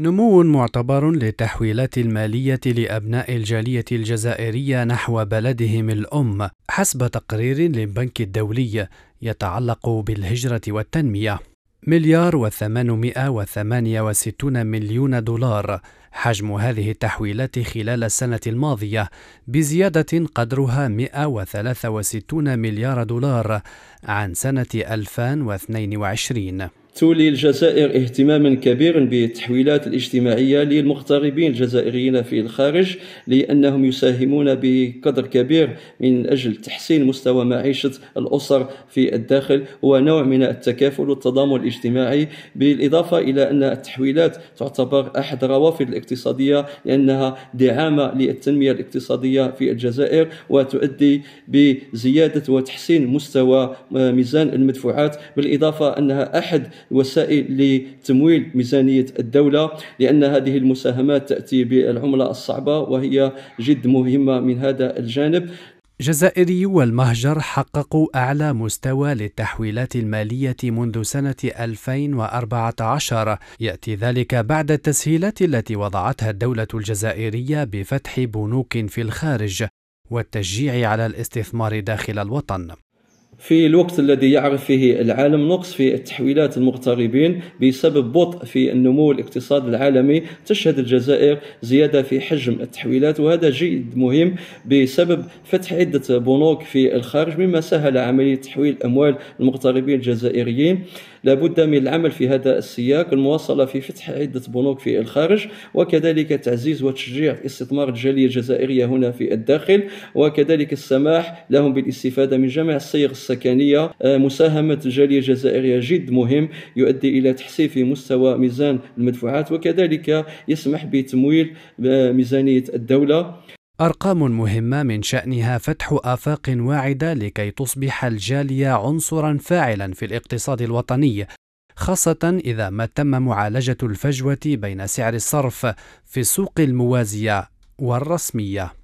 نمو معتبر للتحويلات المالية لأبناء الجالية الجزائرية نحو بلدهم الأم حسب تقرير للبنك الدولي يتعلق بالهجرة والتنمية مليار وثمانمائة وثمانية وستون مليون دولار حجم هذه التحويلات خلال السنة الماضية بزيادة قدرها 163 مليار دولار عن سنة 2022 تولي الجزائر اهتماما كبيرا بالتحويلات الاجتماعيه للمغتربين الجزائريين في الخارج لانهم يساهمون بقدر كبير من اجل تحسين مستوى معيشه الاسر في الداخل ونوع من التكافل والتضامن الاجتماعي بالاضافه الى ان التحويلات تعتبر احد الروافد الاقتصاديه لانها دعامه للتنميه الاقتصاديه في الجزائر وتؤدي بزياده وتحسين مستوى ميزان المدفوعات بالاضافه انها احد وسائل لتمويل ميزانية الدولة لأن هذه المساهمات تأتي بالعملة الصعبة وهي جد مهمة من هذا الجانب جزائري والمهجر حققوا أعلى مستوى للتحويلات المالية منذ سنة 2014 يأتي ذلك بعد التسهيلات التي وضعتها الدولة الجزائرية بفتح بنوك في الخارج والتشجيع على الاستثمار داخل الوطن في الوقت الذي يعرف فيه العالم نقص في التحويلات المغتربين بسبب بطء في النمو الاقتصادي العالمي تشهد الجزائر زيادة في حجم التحويلات وهذا جيد مهم بسبب فتح عدة بنوك في الخارج مما سهل عملية تحويل أموال المغتربين الجزائريين لابد من العمل في هذا السياق المواصلة في فتح عدة بنوك في الخارج وكذلك تعزيز وتشجيع استثمار الجالية الجزائرية هنا في الداخل وكذلك السماح لهم بالاستفادة من جميع الصيغ السكنية آه، مساهمة الجالية الجزائرية جد مهم يؤدي إلى تحسين في مستوى ميزان المدفوعات وكذلك يسمح بتمويل آه، ميزانية الدولة أرقام مهمة من شأنها فتح آفاق واعدة لكي تصبح الجالية عنصرا فاعلا في الاقتصاد الوطني خاصة إذا ما تم معالجة الفجوة بين سعر الصرف في السوق الموازية والرسمية